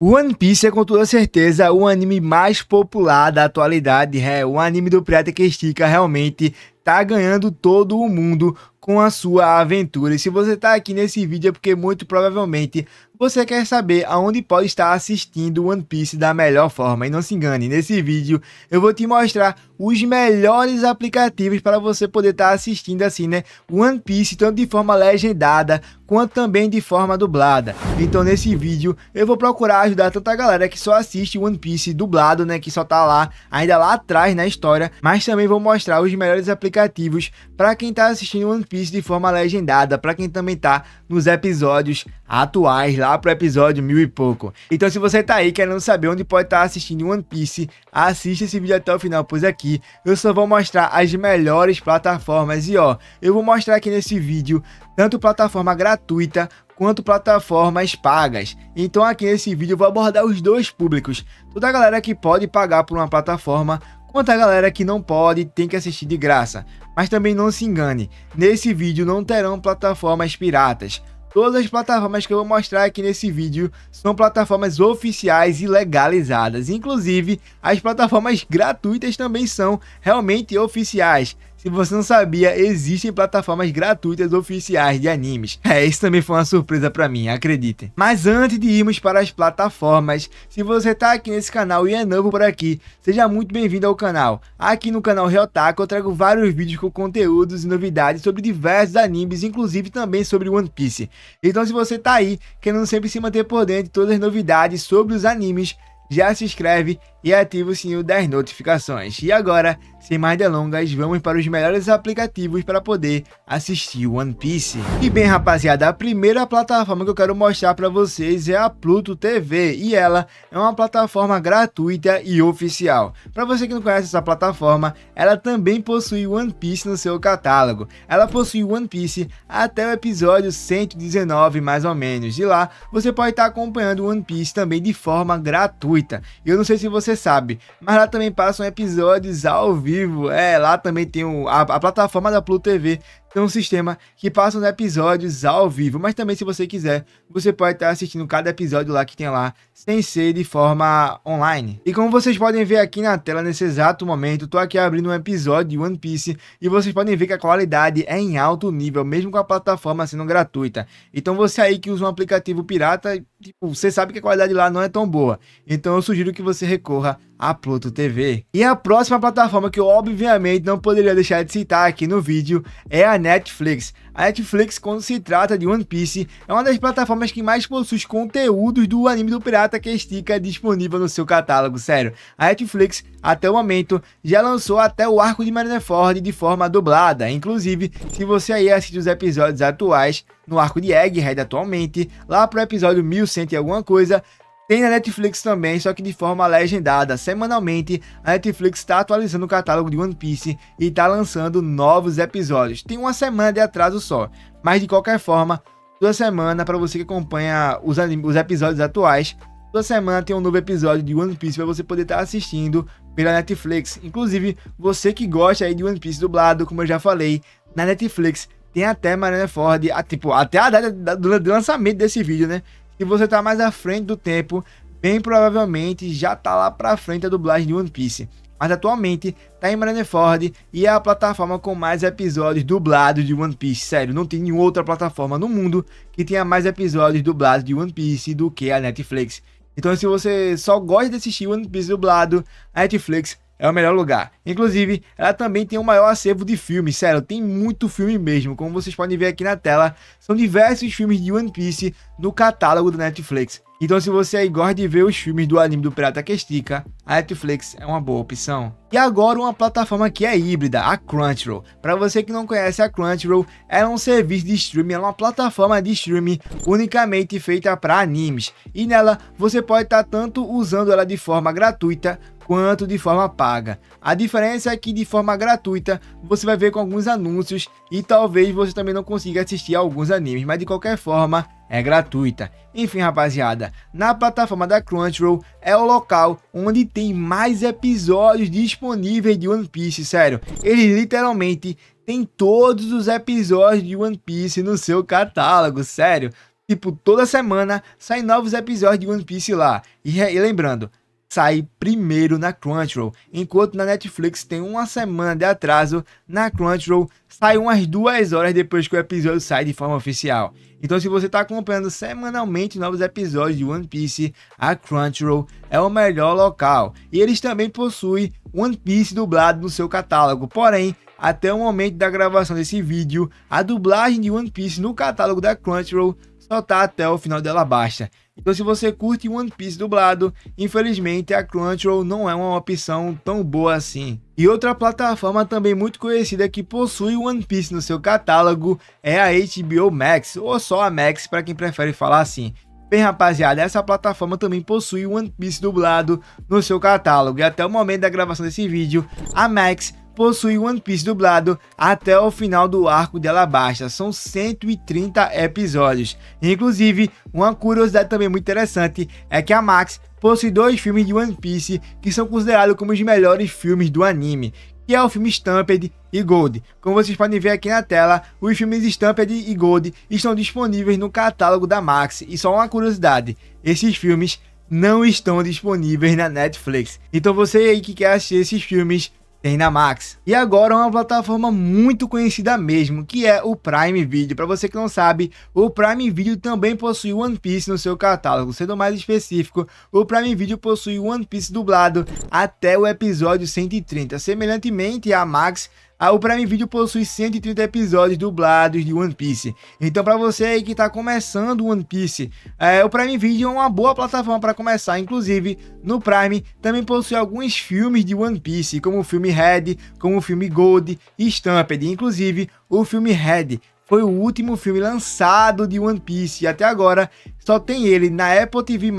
One Piece é com toda certeza o anime mais popular da atualidade, é, o anime do pirata que estica realmente tá ganhando todo o mundo com a sua aventura. E se você tá aqui nesse vídeo é porque muito provavelmente você quer saber aonde pode estar assistindo One Piece da melhor forma? E não se engane, nesse vídeo eu vou te mostrar os melhores aplicativos para você poder estar assistindo assim, né? One Piece tanto de forma legendada quanto também de forma dublada. Então nesse vídeo eu vou procurar ajudar tanta galera que só assiste One Piece dublado, né, que só tá lá ainda lá atrás na história, mas também vou mostrar os melhores aplicativos para quem tá assistindo One Piece de forma legendada, para quem também tá nos episódios atuais lá pro episódio mil e pouco. Então se você tá aí querendo saber onde pode estar tá assistindo One Piece, assista esse vídeo até o final, pois aqui eu só vou mostrar as melhores plataformas. E ó, eu vou mostrar aqui nesse vídeo tanto plataforma gratuita quanto plataformas pagas. Então aqui nesse vídeo eu vou abordar os dois públicos, toda a galera que pode pagar por uma plataforma quanto a galera que não pode tem que assistir de graça. Mas também não se engane, nesse vídeo não terão plataformas piratas. Todas as plataformas que eu vou mostrar aqui nesse vídeo são plataformas oficiais e legalizadas. Inclusive, as plataformas gratuitas também são realmente oficiais. Se você não sabia, existem plataformas gratuitas oficiais de animes. É, isso também foi uma surpresa para mim, acreditem. Mas antes de irmos para as plataformas, se você tá aqui nesse canal e é novo por aqui, seja muito bem-vindo ao canal. Aqui no canal Reotaku eu trago vários vídeos com conteúdos e novidades sobre diversos animes, inclusive também sobre One Piece. Então se você tá aí, querendo sempre se manter por dentro de todas as novidades sobre os animes, já se inscreve e ativa o sininho das notificações. E agora, sem mais delongas, vamos para os melhores aplicativos para poder assistir One Piece. E bem, rapaziada, a primeira plataforma que eu quero mostrar para vocês é a Pluto TV, e ela é uma plataforma gratuita e oficial. Para você que não conhece essa plataforma, ela também possui One Piece no seu catálogo. Ela possui One Piece até o episódio 119, mais ou menos. E lá, você pode estar acompanhando One Piece também de forma gratuita. Eu não sei se você sabe, mas lá também passam episódios ao vivo vivo. É, lá também tem o, a, a plataforma da Pluto TV tem um sistema que passa os episódios ao vivo, mas também se você quiser, você pode estar assistindo cada episódio lá que tem lá, sem ser de forma online. E como vocês podem ver aqui na tela nesse exato momento, estou aqui abrindo um episódio de One Piece e vocês podem ver que a qualidade é em alto nível, mesmo com a plataforma sendo gratuita. Então você aí que usa um aplicativo pirata, tipo, você sabe que a qualidade lá não é tão boa. Então eu sugiro que você recorra a Pluto TV. E a próxima plataforma que eu obviamente não poderia deixar de citar aqui no vídeo é a a Netflix. A Netflix, quando se trata de One Piece, é uma das plataformas que mais possui conteúdos do anime do pirata que estica disponível no seu catálogo, sério. A Netflix, até o momento, já lançou até o arco de Marineford de forma dublada. Inclusive, se você aí assiste os episódios atuais, no arco de Egghead atualmente, lá pro episódio 1100 e alguma coisa, tem na Netflix também, só que de forma legendada. Semanalmente, a Netflix está atualizando o catálogo de One Piece e está lançando novos episódios. Tem uma semana de atraso só, mas de qualquer forma, toda semana, para você que acompanha os, os episódios atuais, toda semana tem um novo episódio de One Piece para você poder estar tá assistindo pela Netflix. Inclusive, você que gosta aí de One Piece dublado, como eu já falei, na Netflix tem até Marina Ford, a, tipo, até a data do lançamento desse vídeo, né? Se você tá mais à frente do tempo, bem provavelmente já tá lá pra frente a dublagem de One Piece. Mas atualmente tá em Marineford e é a plataforma com mais episódios dublados de One Piece. Sério, não tem nenhuma outra plataforma no mundo que tenha mais episódios dublados de One Piece do que a Netflix. Então, se você só gosta de assistir One Piece dublado, a Netflix é o melhor lugar. Inclusive, ela também tem o maior acervo de filmes, sério, tem muito filme mesmo, como vocês podem ver aqui na tela. São diversos filmes de One Piece no catálogo da Netflix. Então, se você aí gosta de ver os filmes do anime do Pirata que estica, a Netflix é uma boa opção. E agora uma plataforma que é híbrida, a Crunchyroll. Para você que não conhece a Crunchyroll, ela é um serviço de streaming, é uma plataforma de streaming unicamente feita para animes. E nela você pode estar tá tanto usando ela de forma gratuita quanto de forma paga. A diferença é que de forma gratuita você vai ver com alguns anúncios e talvez você também não consiga assistir a alguns animes, mas de qualquer forma é gratuita. Enfim, rapaziada, na plataforma da Crunchyroll é o local onde tem mais episódios disponíveis de One Piece, sério. Eles literalmente têm todos os episódios de One Piece no seu catálogo, sério. Tipo, toda semana saem novos episódios de One Piece lá. E, e lembrando, sai primeiro na Crunchyroll, enquanto na Netflix tem uma semana de atraso, na Crunchyroll sai umas duas horas depois que o episódio sai de forma oficial. Então, se você está acompanhando semanalmente novos episódios de One Piece, a Crunchyroll é o melhor local. E eles também possuem One Piece dublado no seu catálogo, porém, até o momento da gravação desse vídeo, a dublagem de One Piece no catálogo da Crunchyroll só está até o final dela baixa. Então, se você curte One Piece dublado, infelizmente a Crunchyroll não é uma opção tão boa assim. E outra plataforma também muito conhecida que possui One Piece no seu catálogo é a HBO Max, ou só a Max para quem prefere falar assim. Bem, rapaziada, essa plataforma também possui One Piece dublado no seu catálogo. E até o momento da gravação desse vídeo, a Max possui One Piece dublado até o final do arco de Alabasta, são 130 episódios. Inclusive, uma curiosidade também muito interessante é que a Max possui dois filmes de One Piece que são considerados como os melhores filmes do anime, que é o filme Stampede e Gold. Como vocês podem ver aqui na tela, os filmes Stampede e Gold estão disponíveis no catálogo da Max. E só uma curiosidade, esses filmes não estão disponíveis na Netflix. Então você aí que quer assistir esses filmes tem na Max. E agora uma plataforma muito conhecida mesmo, que é o Prime Video. Para você que não sabe, o Prime Video também possui One Piece no seu catálogo. Sendo mais específico, o Prime Video possui One Piece dublado até o episódio 130. Semelhantemente, a Max ah, o Prime Video possui 130 episódios dublados de One Piece. Então, para você aí que está começando One Piece, é, o Prime Video é uma boa plataforma para começar. Inclusive, no Prime também possui alguns filmes de One Piece, como o filme Red, como o filme Gold e Stampede. Inclusive, o filme Red foi o último filme lançado de One Piece e até agora só tem ele na Apple TV+,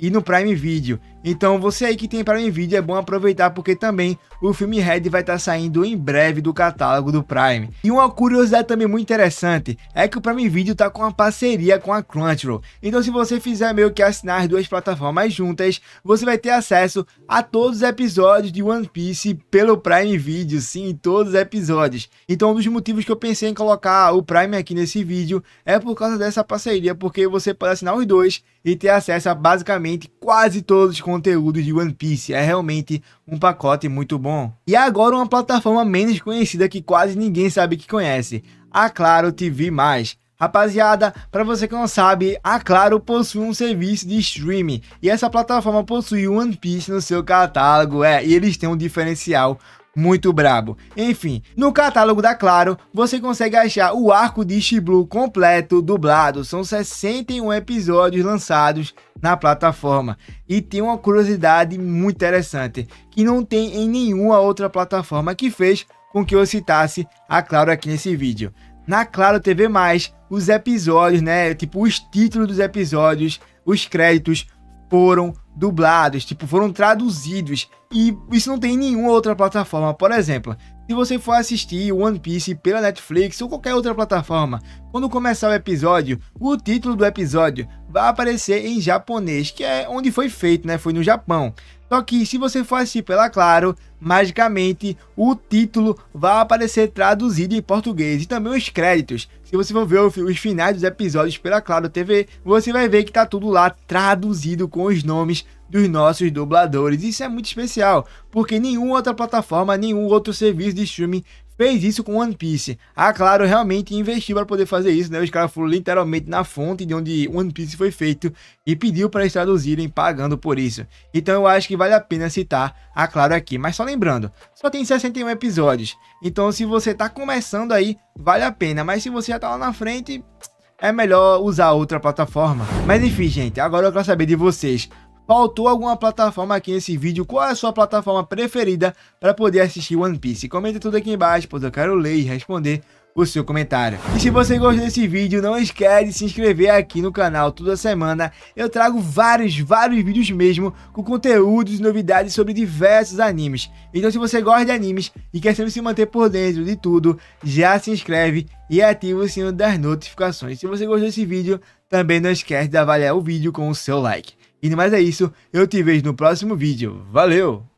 e no Prime Video. Então você aí que tem Prime Video é bom aproveitar porque também o filme Red vai estar tá saindo em breve do catálogo do Prime. E uma curiosidade também muito interessante é que o Prime Video está com uma parceria com a Crunchyroll. Então se você fizer meio que assinar as duas plataformas juntas, você vai ter acesso a todos os episódios de One Piece pelo Prime Video, sim, todos os episódios. Então um dos motivos que eu pensei em colocar o Prime aqui nesse vídeo é por causa dessa parceria, porque você assinar os dois e ter acesso a basicamente quase todos os conteúdos de One Piece. É realmente um pacote muito bom. E agora uma plataforma menos conhecida que quase ninguém sabe que conhece, a Claro TV+. Rapaziada, para você que não sabe, a Claro possui um serviço de streaming e essa plataforma possui One Piece no seu catálogo, é, e eles têm um diferencial muito brabo. Enfim, no catálogo da Claro, você consegue achar o arco de Shiblu completo, dublado. São 61 episódios lançados na plataforma. E tem uma curiosidade muito interessante, que não tem em nenhuma outra plataforma que fez com que eu citasse a Claro aqui nesse vídeo. Na Claro TV+, os episódios, né, tipo os títulos dos episódios, os créditos foram dublados, tipo, foram traduzidos. E isso não tem em nenhuma outra plataforma. Por exemplo, se você for assistir One Piece pela Netflix ou qualquer outra plataforma, quando começar o episódio, o título do episódio vai aparecer em japonês, que é onde foi feito, né? Foi no Japão. Só que se você for assistir pela Claro, magicamente o título vai aparecer traduzido em português e também os créditos. Se você for ver os finais dos episódios pela Claro TV, você vai ver que tá tudo lá traduzido com os nomes dos nossos dubladores. Isso é muito especial, porque nenhuma outra plataforma, nenhum outro serviço de streaming fez isso com One Piece. A ah, Claro realmente investiu para poder fazer isso, né? Os caras foram literalmente na fonte de onde One Piece foi feito e pediu para eles traduzirem pagando por isso. Então eu acho que vale a pena citar a Claro aqui, mas só lembrando, só tem 61 episódios. Então se você está começando aí, vale a pena, mas se você já tá lá na frente, é melhor usar outra plataforma. Mas enfim, gente, agora eu quero saber de vocês. Faltou alguma plataforma aqui nesse vídeo? Qual é a sua plataforma preferida para poder assistir One Piece? Comenta tudo aqui embaixo, pois eu quero ler e responder o seu comentário. E se você gostou desse vídeo, não esquece de se inscrever aqui no canal toda semana. Eu trago vários, vários vídeos mesmo com conteúdos e novidades sobre diversos animes. Então se você gosta de animes e quer sempre se manter por dentro de tudo, já se inscreve e ativa o sino das notificações. Se você gostou desse vídeo, também não esquece de avaliar o vídeo com o seu like. E mais é isso, eu te vejo no próximo vídeo. Valeu!